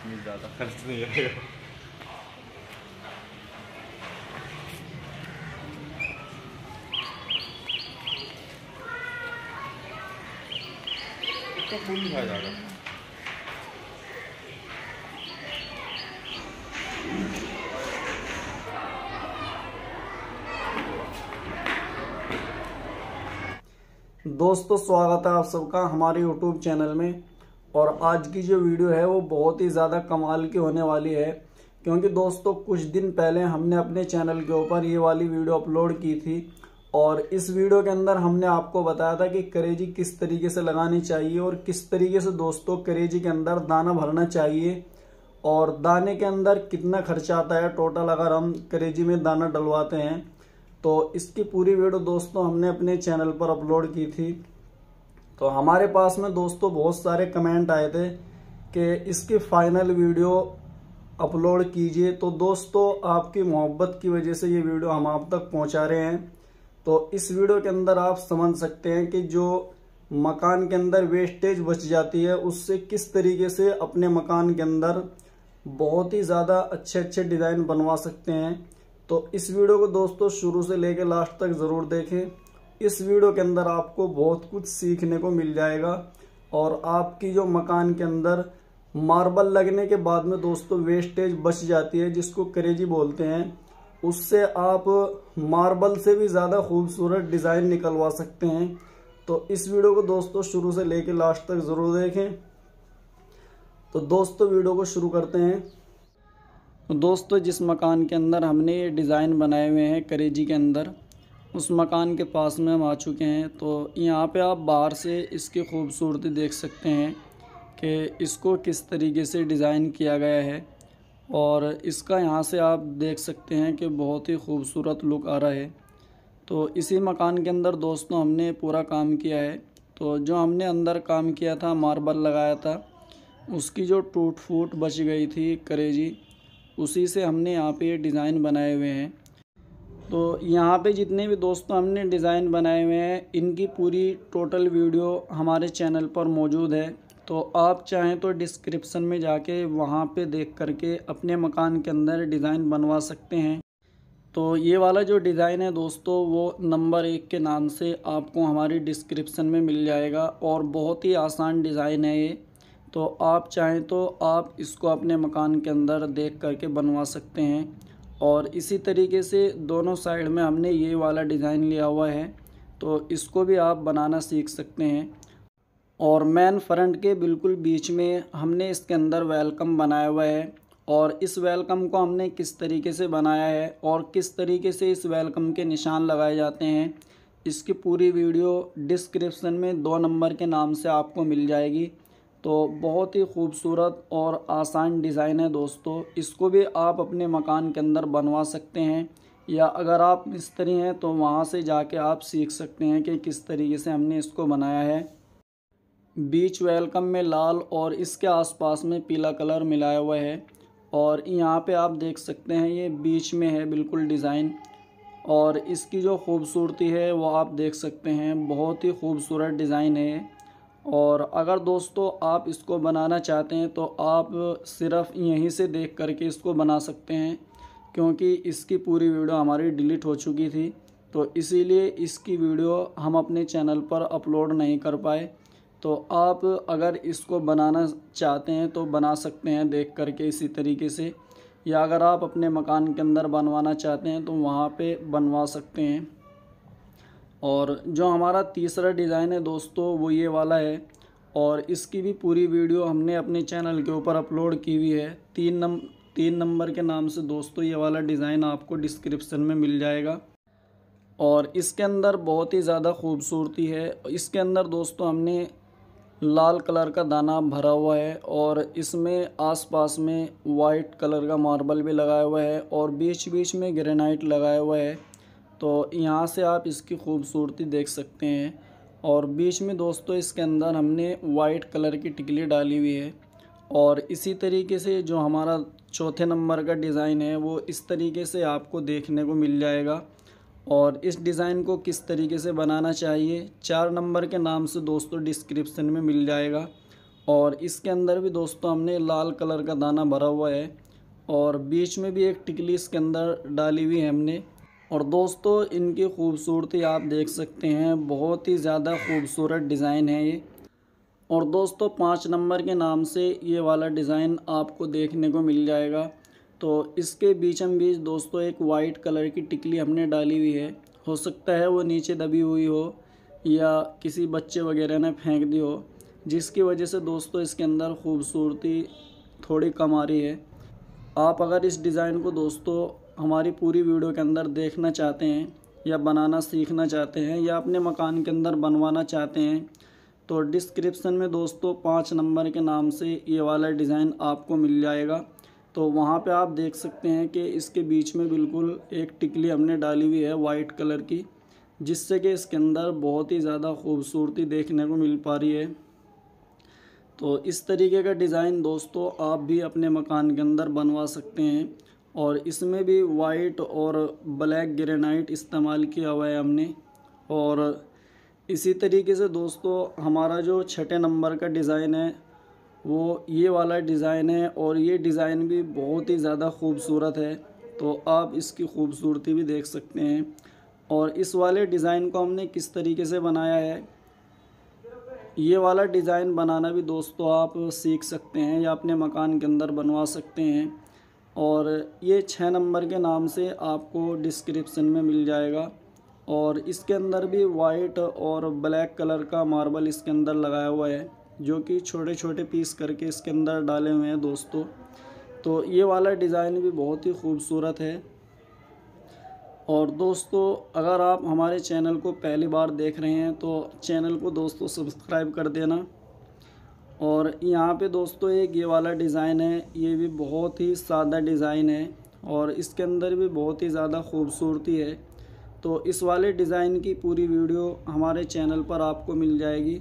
इसमें ज़्यादा खर्च नहीं आएगा तो दोस्तों स्वागत है आप सबका हमारे YouTube चैनल में और आज की जो वीडियो है वो बहुत ही ज़्यादा कमाल की होने वाली है क्योंकि दोस्तों कुछ दिन पहले हमने अपने चैनल के ऊपर ये वाली वीडियो अपलोड की थी और इस वीडियो के अंदर हमने आपको बताया था कि करेजी किस तरीके से लगानी चाहिए और किस तरीके से दोस्तों करेजी के अंदर दाना भरना चाहिए और दाने के अंदर कितना खर्चा आता है टोटल अगर हम करेजी में दाना डलवाते हैं तो इसकी पूरी वीडियो दोस्तों हमने अपने चैनल पर अपलोड की थी तो हमारे पास में दोस्तों बहुत सारे कमेंट आए थे कि इसकी फाइनल वीडियो अपलोड कीजिए तो दोस्तों आपकी मोहब्बत की वजह से ये वीडियो हम आप तक पहुंचा रहे हैं तो इस वीडियो के अंदर आप समझ सकते हैं कि जो मकान के अंदर वेस्टेज बच जाती है उससे किस तरीके से अपने मकान के अंदर बहुत ही ज़्यादा अच्छे अच्छे डिज़ाइन बनवा सकते हैं तो इस वीडियो को दोस्तों शुरू से ले लास्ट तक ज़रूर देखें इस वीडियो के अंदर आपको बहुत कुछ सीखने को मिल जाएगा और आपकी जो मकान के अंदर मार्बल लगने के बाद में दोस्तों वेस्टेज बच जाती है जिसको करेजी बोलते हैं उससे आप मार्बल से भी ज़्यादा खूबसूरत डिज़ाइन निकलवा सकते हैं तो इस वीडियो को दोस्तों शुरू से लेकर लास्ट तक ज़रूर देखें तो दोस्तों वीडियो को शुरू करते हैं तो दोस्तों जिस मकान के अंदर हमने ये डिज़ाइन बनाए हुए हैं करेजी के अंदर उस मकान के पास में हम आ चुके हैं तो यहाँ पे आप बाहर से इसकी ख़ूबसूरती देख सकते हैं कि इसको किस तरीके से डिज़ाइन किया गया है और इसका यहाँ से आप देख सकते हैं कि बहुत ही खूबसूरत लुक आ रहा है तो इसी मकान के अंदर दोस्तों हमने पूरा काम किया है तो जो हमने अंदर काम किया था मार्बल लगाया था उसकी जो टूट फूट बच गई थी करेजी उसी से हमने यहाँ पे ये डिज़ाइन बनाए हुए हैं तो यहाँ पे जितने भी दोस्तों हमने डिज़ाइन बनाए हुए हैं इनकी पूरी टोटल वीडियो हमारे चैनल पर मौजूद है तो आप चाहें तो डिस्क्रिप्सन में जाके वहाँ पे देख करके अपने मकान के अंदर डिज़ाइन बनवा सकते हैं तो ये वाला जो डिज़ाइन है दोस्तों वो नंबर एक के नाम से आपको हमारी डिस्क्रिप्सन में मिल जाएगा और बहुत ही आसान डिज़ाइन है ये तो आप चाहें तो आप इसको अपने मकान के अंदर देख करके बनवा सकते हैं और इसी तरीके से दोनों साइड में हमने ये वाला डिज़ाइन लिया हुआ है तो इसको भी आप बनाना सीख सकते हैं और मैन फ्रंट के बिल्कुल बीच में हमने इसके अंदर वेलकम बनाया हुआ है और इस वेलकम को हमने किस तरीके से बनाया है और किस तरीके से इस वेलकम के निशान लगाए जाते हैं इसकी पूरी वीडियो डिस्क्रिप्शन में दो नंबर के नाम से आपको मिल जाएगी तो बहुत ही खूबसूरत और आसान डिज़ाइन है दोस्तों इसको भी आप अपने मकान के अंदर बनवा सकते हैं या अगर आप मिस्त्री हैं तो वहाँ से जाके आप सीख सकते हैं कि किस तरीके से हमने इसको बनाया है बीच वेलकम में लाल और इसके आसपास में पीला कलर मिलाया हुआ है और यहाँ पे आप देख सकते हैं ये बीच में है बिल्कुल डिज़ाइन और इसकी जो खूबसूरती है वो आप देख सकते हैं बहुत ही खूबसूरत डिज़ाइन है और अगर दोस्तों आप इसको बनाना चाहते हैं तो आप सिर्फ़ यहीं से देख करके इसको बना सकते हैं क्योंकि इसकी पूरी वीडियो हमारी डिलीट हो चुकी थी तो इसीलिए इसकी वीडियो हम अपने चैनल पर अपलोड नहीं कर पाए तो आप अगर इसको बनाना चाहते हैं तो बना सकते हैं देख करके इसी तरीके से या अगर आप अपने मकान के अंदर बनवाना चाहते हैं तो वहाँ पे बनवा सकते हैं और जो हमारा तीसरा डिज़ाइन है दोस्तों वो ये वाला है और इसकी भी पूरी वीडियो हमने अपने चैनल के ऊपर अपलोड की हुई है तीन नम तीन नंबर के नाम से दोस्तों ये वाला डिज़ाइन आपको डिस्क्रिप्शन में मिल जाएगा और इसके अंदर बहुत ही ज़्यादा खूबसूरती है इसके अंदर दोस्तों हमने लाल कलर का दाना भरा हुआ है और इसमें आसपास में वाइट कलर का मार्बल भी लगाया हुआ है और बीच बीच में ग्रेनाइट लगाया हुआ है तो यहाँ से आप इसकी ख़ूबसूरती देख सकते हैं और बीच में दोस्तों इसके अंदर हमने वाइट कलर की टिकली डाली हुई है और इसी तरीके से जो हमारा चौथे नंबर का डिज़ाइन है वो इस तरीके से आपको देखने को मिल जाएगा और इस डिज़ाइन को किस तरीके से बनाना चाहिए चार नंबर के नाम से दोस्तों डिस्क्रिप्शन में मिल जाएगा और इसके अंदर भी दोस्तों हमने लाल कलर का दाना भरा हुआ है और बीच में भी एक टिकली इसके अंदर डाली हुई है हमने और दोस्तों इनकी ख़ूबसूरती आप देख सकते हैं बहुत ही ज़्यादा ख़ूबसूरत डिज़ाइन है ये और दोस्तों पाँच नंबर के नाम से ये वाला डिज़ाइन आपको देखने को मिल जाएगा तो इसके बीचम बीच दोस्तों एक वाइट कलर की टिकली हमने डाली हुई है हो सकता है वो नीचे दबी हुई हो या किसी बच्चे वगैरह ने फेंक दी हो जिसकी वजह से दोस्तों इसके अंदर ख़ूबसूरती थोड़ी कम आ रही है आप अगर इस डिज़ाइन को दोस्तों हमारी पूरी वीडियो के अंदर देखना चाहते हैं या बनाना सीखना चाहते हैं या अपने मकान के अंदर बनवाना चाहते हैं तो डिस्क्रिप्शन में दोस्तों पाँच नंबर के नाम से ये वाला डिज़ाइन आपको मिल जाएगा तो वहाँ पे आप देख सकते हैं कि इसके बीच में बिल्कुल एक टिकली हमने डाली हुई है वाइट कलर की जिससे कि इसके अंदर बहुत ही ज़्यादा खूबसूरती देखने को मिल पा रही है तो इस तरीके का डिज़ाइन दोस्तों आप भी अपने मकान के अंदर बनवा सकते हैं और इसमें भी वाइट और ब्लैक ग्रेनाइट इस्तेमाल किया हुआ है हमने और इसी तरीके से दोस्तों हमारा जो छठे नंबर का डिज़ाइन है वो ये वाला डिज़ाइन है और ये डिज़ाइन भी बहुत ही ज़्यादा खूबसूरत है तो आप इसकी ख़ूबसूरती भी देख सकते हैं और इस वाले डिज़ाइन को हमने किस तरीके से बनाया है ये वाला डिज़ाइन बनाना भी दोस्तों आप सीख सकते हैं या अपने मकान के अंदर बनवा सकते हैं और ये छः नंबर के नाम से आपको डिस्क्रिप्शन में मिल जाएगा और इसके अंदर भी वाइट और ब्लैक कलर का मार्बल इसके अंदर लगाया हुआ है जो कि छोटे छोटे पीस करके इसके अंदर डाले हुए हैं दोस्तों तो ये वाला डिज़ाइन भी बहुत ही खूबसूरत है और दोस्तों अगर आप हमारे चैनल को पहली बार देख रहे हैं तो चैनल को दोस्तों सब्सक्राइब कर देना और यहाँ पे दोस्तों एक ये वाला डिज़ाइन है ये भी बहुत ही सादा डिज़ाइन है और इसके अंदर भी बहुत ही ज़्यादा खूबसूरती है तो इस वाले डिज़ाइन की पूरी वीडियो हमारे चैनल पर आपको मिल जाएगी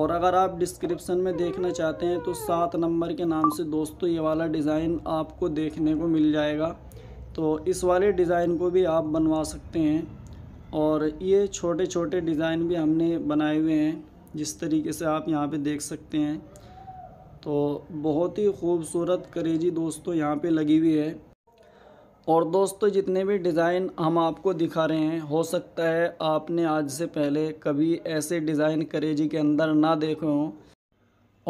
और अगर आप डिस्क्रिप्शन में देखना चाहते हैं तो सात नंबर के नाम से दोस्तों ये वाला डिज़ाइन आपको देखने को मिल जाएगा तो इस वाले डिज़ाइन को भी आप बनवा सकते हैं और ये छोटे छोटे डिज़ाइन भी हमने बनाए हुए हैं जिस तरीके से आप यहाँ पे देख सकते हैं तो बहुत ही खूबसूरत करेजी दोस्तों यहाँ पे लगी हुई है और दोस्तों जितने भी डिज़ाइन हम आपको दिखा रहे हैं हो सकता है आपने आज से पहले कभी ऐसे डिज़ाइन करेजी के अंदर ना देखे हों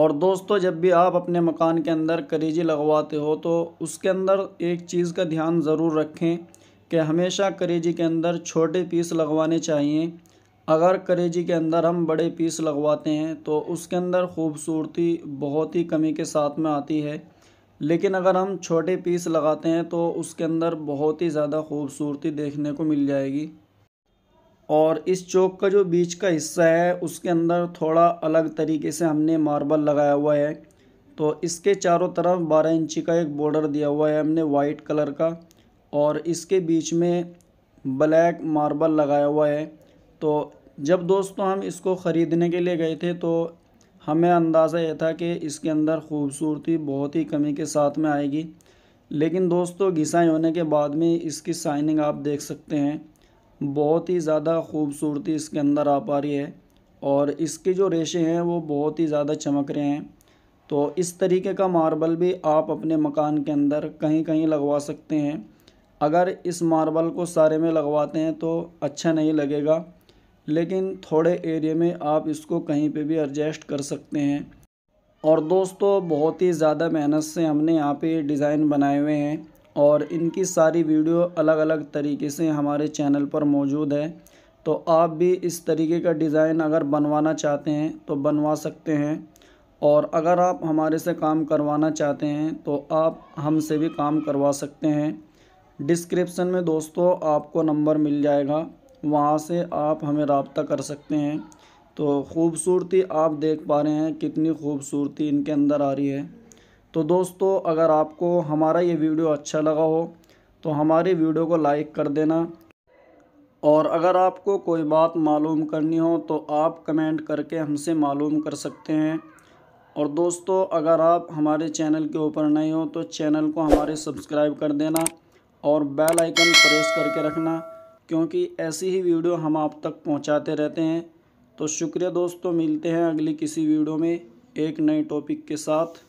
और दोस्तों जब भी आप अपने मकान के अंदर करेजी लगवाते हो तो उसके अंदर एक चीज़ का ध्यान ज़रूर रखें कि हमेशा करेजी के अंदर छोटे पीस लगवाने चाहिए अगर करेजी के अंदर हम बड़े पीस लगवाते हैं तो उसके अंदर ख़ूबसूरती बहुत ही कमी के साथ में आती है लेकिन अगर हम छोटे पीस लगाते हैं तो उसके अंदर बहुत ही ज़्यादा खूबसूरती देखने को मिल जाएगी और इस चौक का जो बीच का हिस्सा है उसके अंदर थोड़ा अलग तरीके से हमने मार्बल लगाया हुआ है तो इसके चारों तरफ 12 इंची का एक बॉर्डर दिया हुआ है हमने वाइट कलर का और इसके बीच में ब्लैक मार्बल लगाया हुआ है तो जब दोस्तों हम इसको ख़रीदने के लिए गए थे तो हमें अंदाज़ा यह था कि इसके अंदर ख़ूबसूरती बहुत ही कमी के साथ में आएगी लेकिन दोस्तों घिसाई होने के बाद में इसकी साइनिंग आप देख सकते हैं बहुत ही ज़्यादा ख़ूबसूरती इसके अंदर आ पा रही है और इसके जो रेशे हैं वो बहुत ही ज़्यादा चमक रहे हैं तो इस तरीके का मार्बल भी आप अपने मकान के अंदर कहीं कहीं लगवा सकते हैं अगर इस मार्बल को सारे में लगवाते हैं तो अच्छा नहीं लगेगा लेकिन थोड़े एरिया में आप इसको कहीं पे भी एडजस्ट कर सकते हैं और दोस्तों बहुत ही ज़्यादा मेहनत से हमने यहाँ पे डिज़ाइन बनाए हुए हैं और इनकी सारी वीडियो अलग अलग तरीके से हमारे चैनल पर मौजूद है तो आप भी इस तरीके का डिज़ाइन अगर बनवाना चाहते हैं तो बनवा सकते हैं और अगर आप हमारे से काम करवाना चाहते हैं तो आप हमसे भी काम करवा सकते हैं डिस्क्रिप्शन में दोस्तों आपको नंबर मिल जाएगा वहाँ से आप हमें रबता कर सकते हैं तो ख़ूबसूरती आप देख पा रहे हैं कितनी ख़ूबसूरती इनके अंदर आ रही है तो दोस्तों अगर आपको हमारा ये वीडियो अच्छा लगा हो तो हमारी वीडियो को लाइक कर देना और अगर आपको कोई बात मालूम करनी हो तो आप कमेंट करके हमसे मालूम कर सकते हैं और दोस्तों अगर आप हमारे चैनल के ऊपर नए हो तो चैनल को हमारे सब्सक्राइब कर देना और बेल आइकन प्रेस करके रखना क्योंकि ऐसी ही वीडियो हम आप तक पहुंचाते रहते हैं तो शुक्रिया दोस्तों मिलते हैं अगली किसी वीडियो में एक नए टॉपिक के साथ